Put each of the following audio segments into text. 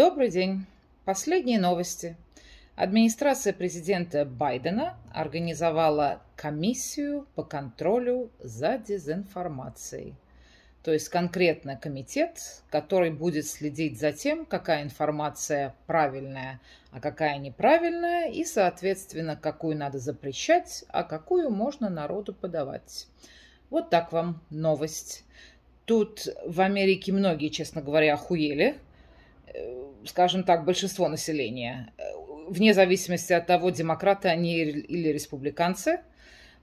Добрый день. Последние новости. Администрация президента Байдена организовала комиссию по контролю за дезинформацией. То есть конкретно комитет, который будет следить за тем, какая информация правильная, а какая неправильная, и, соответственно, какую надо запрещать, а какую можно народу подавать. Вот так вам новость. Тут в Америке многие, честно говоря, охуели, э, скажем так, большинство населения, э, вне зависимости от того, демократы они или республиканцы.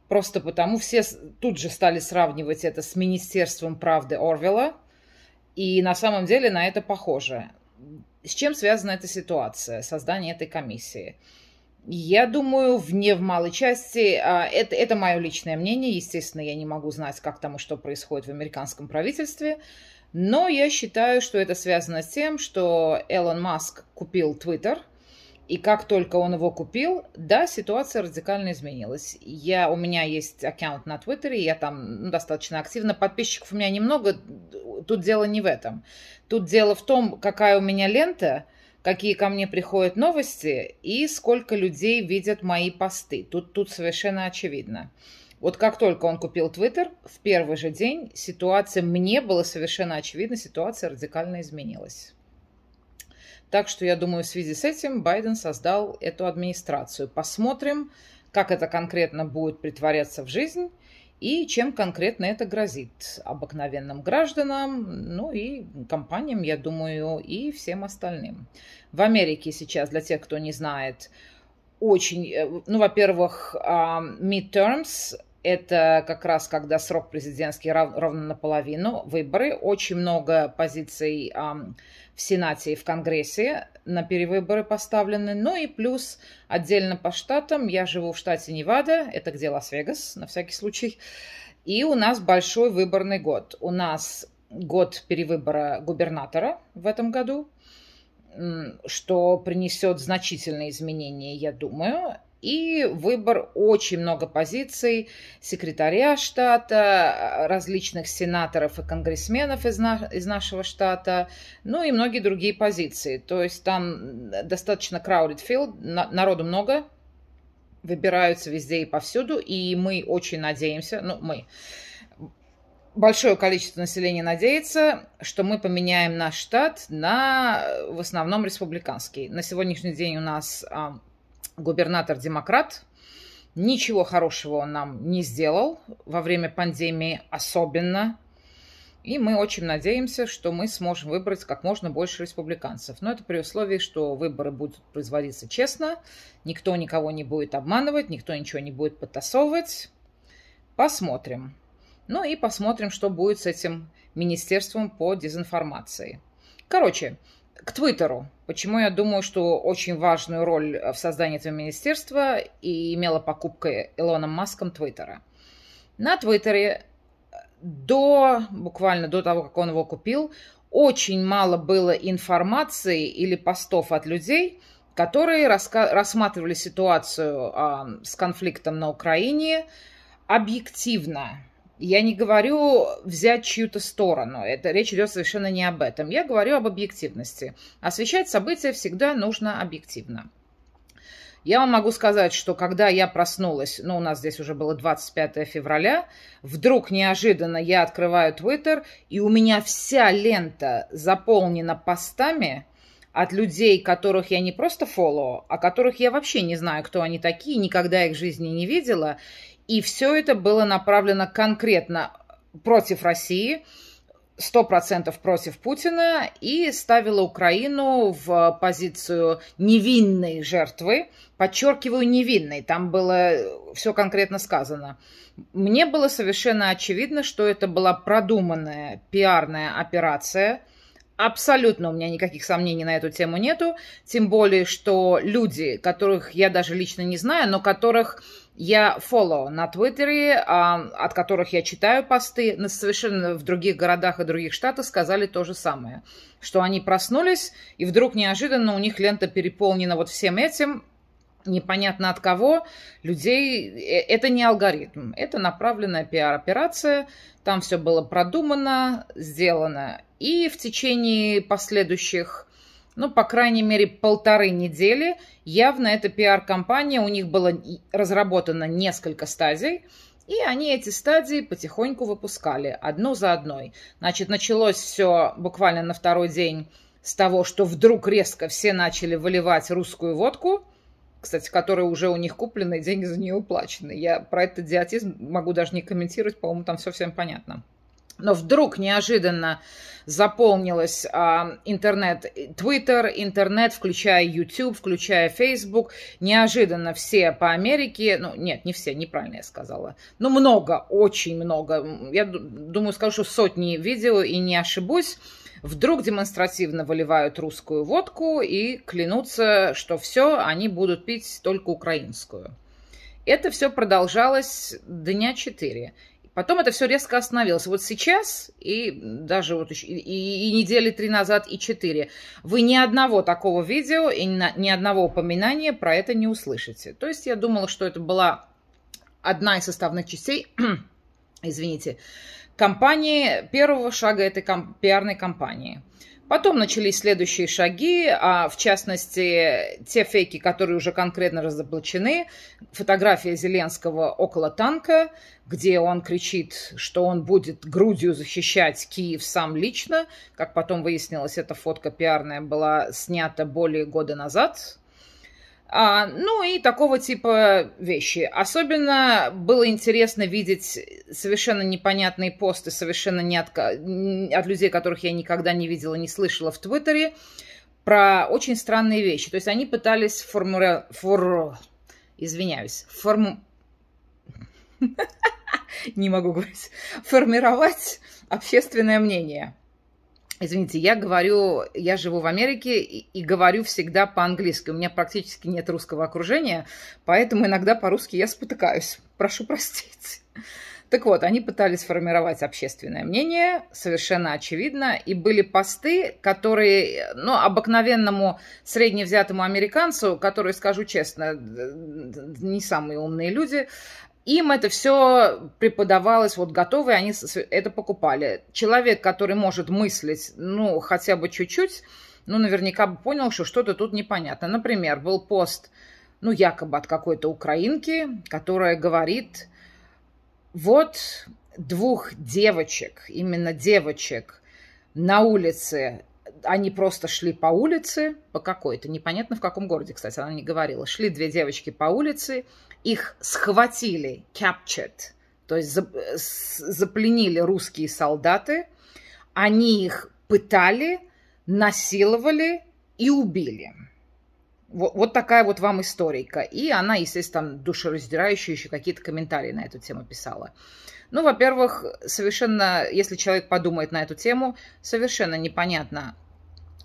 Просто потому все тут же стали сравнивать это с Министерством правды Орвела. И на самом деле на это похоже. С чем связана эта ситуация, создание этой комиссии? Я думаю, вне в малой части. А, это, это мое личное мнение. Естественно, я не могу знать, как там и что происходит в американском правительстве. Но я считаю, что это связано с тем, что Элон Маск купил Твиттер. И как только он его купил, да, ситуация радикально изменилась. Я, у меня есть аккаунт на Твиттере, я там ну, достаточно активно. Подписчиков у меня немного, тут дело не в этом. Тут дело в том, какая у меня лента – какие ко мне приходят новости и сколько людей видят мои посты. Тут, тут совершенно очевидно. Вот как только он купил Твиттер, в первый же день ситуация, мне было совершенно очевидно, ситуация радикально изменилась. Так что я думаю, в связи с этим Байден создал эту администрацию. Посмотрим, как это конкретно будет притворяться в жизнь и чем конкретно это грозит обыкновенным гражданам, ну и компаниям, я думаю, и всем остальным. В Америке сейчас, для тех, кто не знает, очень, э, ну, во-первых, а, midterms это как раз когда срок президентский рав, ровно наполовину, выборы, очень много позиций э, в Сенате и в Конгрессе на перевыборы поставлены, ну и плюс отдельно по штатам, я живу в штате Невада, это где Лас-Вегас, на всякий случай, и у нас большой выборный год. У нас год перевыбора губернатора в этом году, что принесет значительные изменения, я думаю. И выбор очень много позиций секретаря штата, э, различных сенаторов и конгрессменов из, на, из нашего штата, ну и многие другие позиции. То есть там э, достаточно crowded field, на, народу много, выбираются везде и повсюду, и мы очень надеемся, ну мы, большое количество населения надеется, что мы поменяем наш штат на э, в основном республиканский. На сегодняшний день у нас губернатор-демократ. Ничего хорошего он нам не сделал, во время пандемии особенно. И мы очень надеемся, что мы сможем выбрать как можно больше республиканцев. Но это при условии, что выборы будут производиться честно, никто никого не будет обманывать, никто ничего не будет подтасовывать. Посмотрим. Ну и посмотрим, что будет с этим министерством по дезинформации. Короче, к Твиттеру. Почему я думаю, что очень важную роль в создании этого министерства и имела покупка Илоном Маском Твиттера. На Твиттере э, до, буквально до того, как он его купил, очень мало было информации или постов от людей, которые рассматривали ситуацию э, с конфликтом на Украине объективно, я не говорю взять чью-то сторону, это речь идет совершенно не об этом. Я говорю об объективности. Освещать события всегда нужно объективно. Я вам могу сказать, что когда я проснулась, ну, у нас здесь уже было 25 февраля, вдруг неожиданно я открываю Твиттер, и у меня вся лента заполнена постами от людей, которых я не просто фоллоу, а которых я вообще не знаю, кто они такие, никогда их в жизни не видела. И все это было направлено конкретно против России, 100% против Путина и ставило Украину в позицию невинной жертвы. Подчеркиваю, невинной. Там было все конкретно сказано. Мне было совершенно очевидно, что это была продуманная пиарная операция – Абсолютно у меня никаких сомнений на эту тему нету. Тем более, что люди, которых я даже лично не знаю, но которых я follow на Твиттере, а, от которых я читаю посты, но совершенно в других городах и других штатах сказали то же самое. Что они проснулись, и вдруг неожиданно у них лента переполнена вот всем этим, непонятно от кого, людей. Э, это не алгоритм, это направленная пиар-операция, там все было продумано, сделано. И в течение последующих, ну, по крайней мере, полторы недели явно эта пиар-компания, у них было разработано несколько стадий, и они эти стадии потихоньку выпускали, одну за одной. Значит, началось все буквально на второй день с того, что вдруг резко все начали выливать русскую водку, кстати, которая уже у них куплена, и деньги за нее уплачены. Я про этот идиотизм могу даже не комментировать, по-моему, там все всем понятно но вдруг неожиданно заполнилось а, интернет, Twitter, интернет, включая YouTube, включая Facebook. Неожиданно все по Америке, ну нет, не все, неправильно я сказала, но ну, много, очень много. Я думаю, скажу, что сотни видео и не ошибусь. Вдруг демонстративно выливают русскую водку и клянутся, что все, они будут пить только украинскую. Это все продолжалось дня четыре. Потом это все резко остановилось. Вот сейчас и даже вот и, и, и недели три назад, и четыре. Вы ни одного такого видео и ни одного упоминания про это не услышите. То есть я думала, что это была одна из составных частей, извините, компании, первого шага этой ком, пиарной компании – Потом начались следующие шаги, а в частности те фейки, которые уже конкретно разоблачены. Фотография Зеленского около танка, где он кричит, что он будет грудью защищать Киев сам лично. Как потом выяснилось, эта фотка пиарная была снята более года назад а, ну и такого типа вещи. Особенно было интересно видеть совершенно непонятные посты, совершенно не от, от людей, которых я никогда не видела, не слышала в Твиттере, про очень странные вещи. То есть они пытались форму... Фор... Извиняюсь. Форму... Не могу говорить. Формировать общественное мнение – Извините, я говорю, я живу в Америке и, и говорю всегда по-английски. У меня практически нет русского окружения, поэтому иногда по-русски я спотыкаюсь. Прошу простить. Так вот, они пытались формировать общественное мнение, совершенно очевидно, и были посты, которые, ну, обыкновенному средневзятому американцу, которые, скажу честно, не самые умные люди, им это все преподавалось вот готовые они это покупали. Человек, который может мыслить, ну, хотя бы чуть-чуть, ну, наверняка бы понял, что что-то тут непонятно. Например, был пост, ну, якобы от какой-то украинки, которая говорит, вот двух девочек, именно девочек, на улице они просто шли по улице, по какой-то, непонятно в каком городе, кстати, она не говорила, шли две девочки по улице, их схватили, captured, то есть запленили русские солдаты, они их пытали, насиловали и убили. Вот, вот такая вот вам историка. И она, естественно, там душераздирающие еще какие-то комментарии на эту тему писала. Ну, во-первых, совершенно, если человек подумает на эту тему, совершенно непонятно,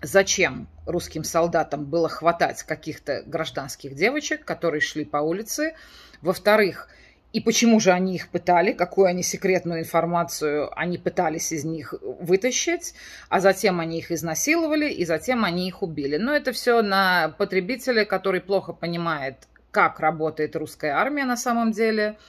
зачем русским солдатам было хватать каких-то гражданских девочек, которые шли по улице. Во-вторых, и почему же они их пытали, какую они секретную информацию они пытались из них вытащить, а затем они их изнасиловали, и затем они их убили. Но это все на потребителя, который плохо понимает, как работает русская армия на самом деле –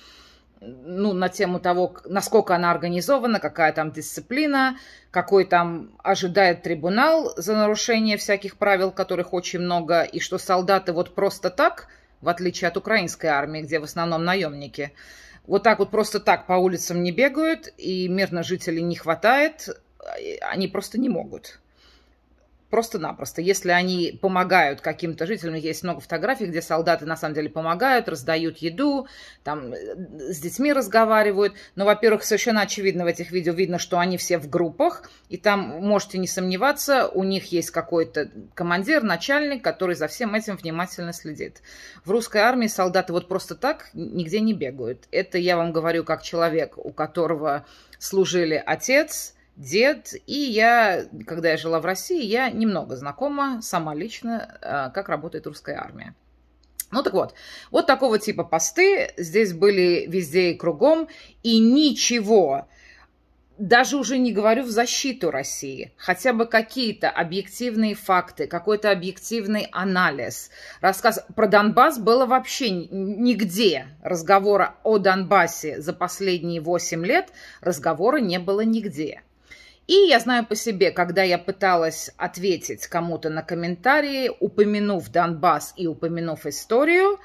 ну, на тему того, насколько она организована, какая там дисциплина, какой там ожидает трибунал за нарушение всяких правил, которых очень много, и что солдаты вот просто так, в отличие от украинской армии, где в основном наемники, вот так вот просто так по улицам не бегают, и мирно жителей не хватает, а, они просто не могут просто-напросто. Если они помогают каким-то жителям, есть много фотографий, где солдаты на самом деле помогают, раздают еду, там э, с детьми разговаривают. Но, во-первых, совершенно очевидно в этих видео видно, что они все в группах, и там, можете не сомневаться, у них есть какой-то командир, начальник, который за всем этим внимательно следит. В русской армии солдаты вот просто так нигде не бегают. Это я вам говорю как человек, у которого служили отец, дед. И я, когда я жила в России, я немного знакома сама лично, а, как работает русская армия. Ну так вот, вот такого типа посты здесь были везде и кругом, и ничего, даже уже не говорю в защиту России, хотя бы какие-то объективные факты, какой-то объективный анализ. Рассказ про Донбасс было вообще нигде. Разговора о Донбассе за последние 8 лет разговора не было нигде. И я знаю по себе, когда я пыталась ответить кому-то на комментарии, упомянув Донбасс и упомянув историю,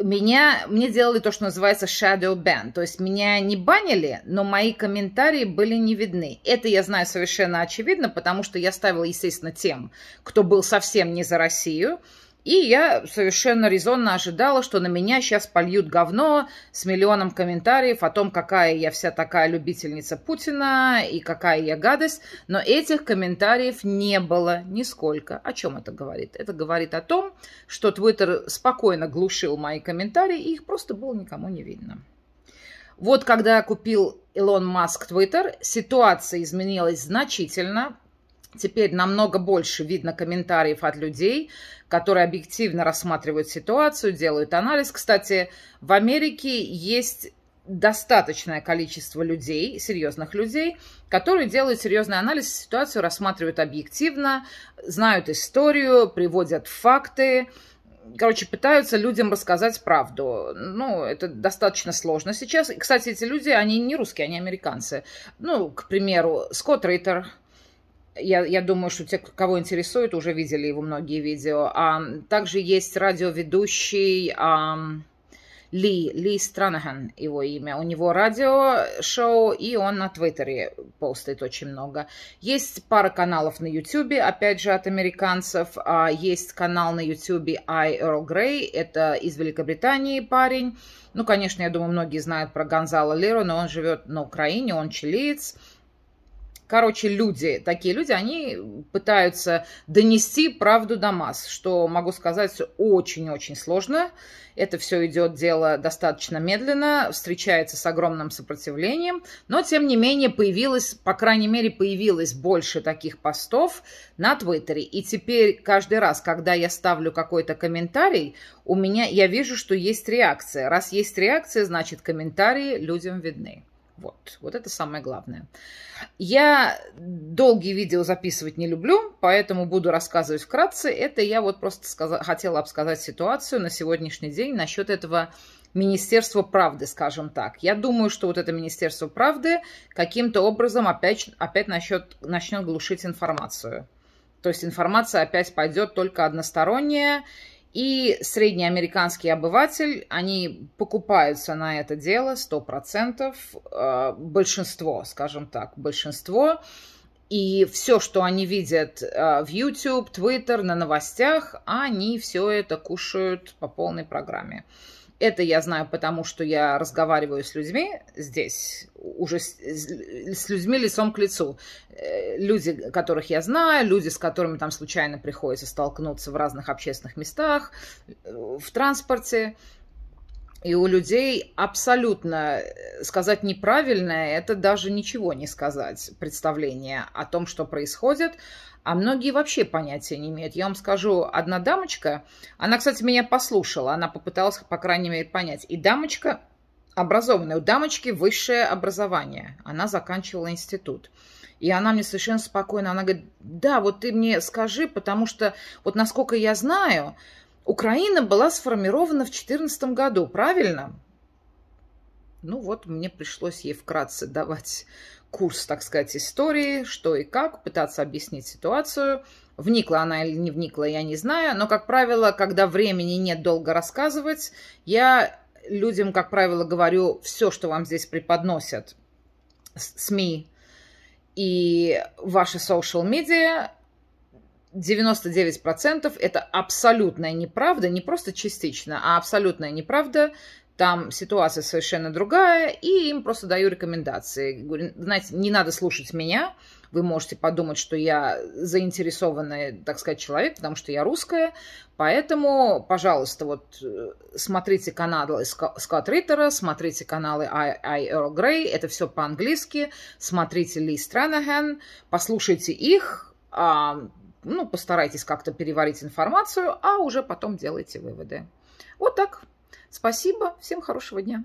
меня, мне делали то, что называется shadow ban. То есть меня не банили, но мои комментарии были не видны. Это я знаю совершенно очевидно, потому что я ставила, естественно, тем, кто был совсем не за Россию. И я совершенно резонно ожидала, что на меня сейчас польют говно с миллионом комментариев о том, какая я вся такая любительница Путина и какая я гадость. Но этих комментариев не было нисколько. О чем это говорит? Это говорит о том, что Твиттер спокойно глушил мои комментарии, и их просто было никому не видно. Вот когда я купил Илон Маск Твиттер, ситуация изменилась значительно, Теперь намного больше видно комментариев от людей, которые объективно рассматривают ситуацию, делают анализ. Кстати, в Америке есть достаточное количество людей, серьезных людей, которые делают серьезный анализ, ситуацию рассматривают объективно, знают историю, приводят факты, короче, пытаются людям рассказать правду. Ну, это достаточно сложно сейчас. И, кстати, эти люди, они не русские, они американцы. Ну, к примеру, Скотт Рейтер – я, я думаю, что те, кого интересует, уже видели его многие видео. А, также есть радиоведущий а, Ли, Ли Странахан его имя. У него радиошоу, и он на Твиттере постит очень много. Есть пара каналов на Ютубе, опять же, от американцев. А, есть канал на Ютубе I Earl Grey, это из Великобритании парень. Ну, конечно, я думаю, многие знают про Гонзала Леру, но он живет на Украине, он чилиец короче, люди, такие люди, они пытаются донести правду до масс, что, могу сказать, очень-очень сложно. Это все идет дело достаточно медленно, встречается с огромным сопротивлением, но, тем не менее, появилось, по крайней мере, появилось больше таких постов на Твиттере. И теперь каждый раз, когда я ставлю какой-то комментарий, у меня, я вижу, что есть реакция. Раз есть реакция, значит, комментарии людям видны. Вот, вот это самое главное. Я долгие видео записывать не люблю, поэтому буду рассказывать вкратце. Это я вот просто сказ... хотела обсказать ситуацию на сегодняшний день насчет этого Министерства правды, скажем так. Я думаю, что вот это Министерство правды каким-то образом опять, опять насчет, начнет глушить информацию. То есть информация опять пойдет только односторонняя, и средний американский обыватель, они покупаются на это дело 100%, э, большинство, скажем так, большинство. И все, что они видят э, в YouTube, Twitter, на новостях, они все это кушают по полной программе. Это я знаю, потому что я разговариваю с людьми здесь, уже с, с людьми лицом к лицу. Э, люди, которых я знаю, люди, с которыми там случайно приходится столкнуться в разных общественных местах, э, в транспорте. И у людей абсолютно э, сказать неправильное, это даже ничего не сказать, представление о том, что происходит, а многие вообще понятия не имеют. Я вам скажу, одна дамочка, она, кстати, меня послушала, она попыталась, по крайней мере, понять. И дамочка образованная, у дамочки высшее образование, она заканчивала институт. И она мне совершенно спокойно, она говорит, да, вот ты мне скажи, потому что вот насколько я знаю, Украина была сформирована в 2014 году, правильно? Ну вот, мне пришлось ей вкратце давать курс, так сказать, истории, что и как, пытаться объяснить ситуацию. Вникла она или не вникла, я не знаю. Но, как правило, когда времени нет долго рассказывать, я людям, как правило, говорю все, что вам здесь преподносят СМИ и ваши social медиа 99% это абсолютная неправда, не просто частично, а абсолютная неправда там ситуация совершенно другая, и им просто даю рекомендации. Говорю, знаете, не надо слушать меня, вы можете подумать, что я заинтересованный, так сказать, человек, потому что я русская, поэтому, пожалуйста, вот э, смотрите каналы Скотт Риттера, смотрите каналы I, I Earl Grey, это все по-английски, смотрите Ли Странахан, послушайте их, а, ну, постарайтесь как-то переварить информацию, а уже потом делайте выводы. Вот так. Спасибо, всем хорошего дня.